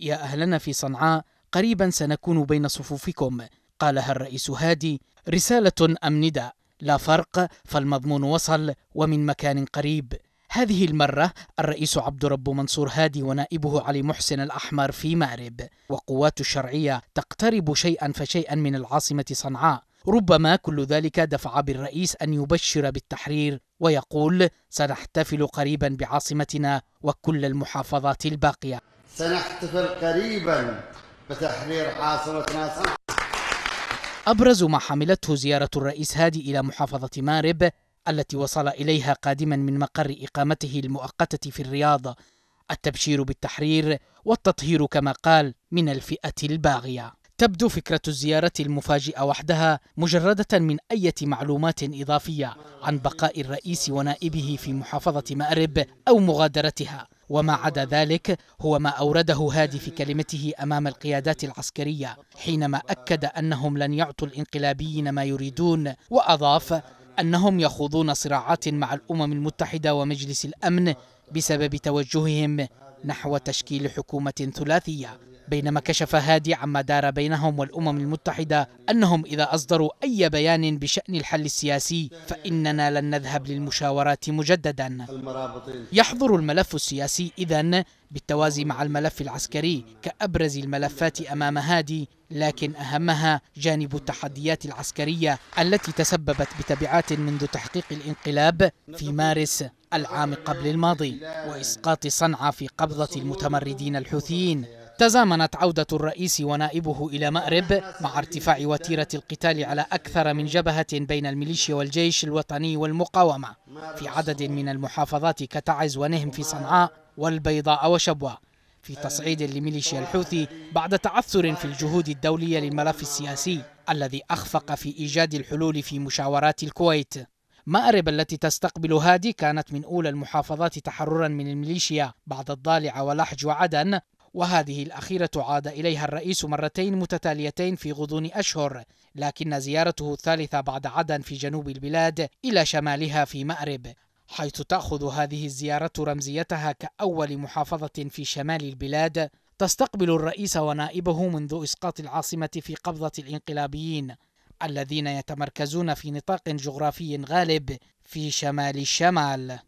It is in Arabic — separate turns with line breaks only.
يا أهلنا في صنعاء قريبا سنكون بين صفوفكم قالها الرئيس هادي رسالة أم نداء لا فرق فالمضمون وصل ومن مكان قريب هذه المرة الرئيس عبد رب منصور هادي ونائبه علي محسن الأحمر في مأرب وقوات الشرعية تقترب شيئا فشيئا من العاصمة صنعاء ربما كل ذلك دفع بالرئيس أن يبشر بالتحرير ويقول سنحتفل قريبا بعاصمتنا وكل المحافظات الباقية سنحتفل قريبا بتحرير عاصمتنا صنعاء أبرز ما حملته زيارة الرئيس هادي إلى محافظة مارب التي وصل إليها قادما من مقر إقامته المؤقتة في الرياض التبشير بالتحرير والتطهير كما قال من الفئة الباغية تبدو فكرة الزيارة المفاجئة وحدها مجردة من أي معلومات إضافية عن بقاء الرئيس ونائبه في محافظة مأرب أو مغادرتها وما عدا ذلك هو ما أورده هادي في كلمته أمام القيادات العسكرية حينما أكد أنهم لن يعطوا الإنقلابيين ما يريدون وأضاف أنهم يخوضون صراعات مع الأمم المتحدة ومجلس الأمن بسبب توجههم نحو تشكيل حكومة ثلاثية بينما كشف هادي عما دار بينهم والأمم المتحدة أنهم إذا أصدروا أي بيان بشأن الحل السياسي فإننا لن نذهب للمشاورات مجددا يحظر الملف السياسي إذا بالتوازي مع الملف العسكري كأبرز الملفات أمام هادي لكن أهمها جانب التحديات العسكرية التي تسببت بتبعات منذ تحقيق الانقلاب في مارس العام قبل الماضي وإسقاط صنعاء في قبضة المتمردين الحوثيين تزامنت عودة الرئيس ونائبه إلى مأرب مع ارتفاع وتيرة القتال على أكثر من جبهة بين الميليشيا والجيش الوطني والمقاومة في عدد من المحافظات كتعز ونهم في صنعاء والبيضاء وشبوة في تصعيد لميليشيا الحوثي بعد تعثر في الجهود الدولية للملف السياسي الذي أخفق في إيجاد الحلول في مشاورات الكويت مأرب التي تستقبل هادي كانت من أولى المحافظات تحررا من الميليشيا بعد الضالع ولحج وعدن وهذه الأخيرة عاد إليها الرئيس مرتين متتاليتين في غضون أشهر لكن زيارته الثالثة بعد عدن في جنوب البلاد إلى شمالها في مأرب حيث تأخذ هذه الزيارة رمزيتها كأول محافظة في شمال البلاد تستقبل الرئيس ونائبه منذ إسقاط العاصمة في قبضة الانقلابيين الذين يتمركزون في نطاق جغرافي غالب في شمال الشمال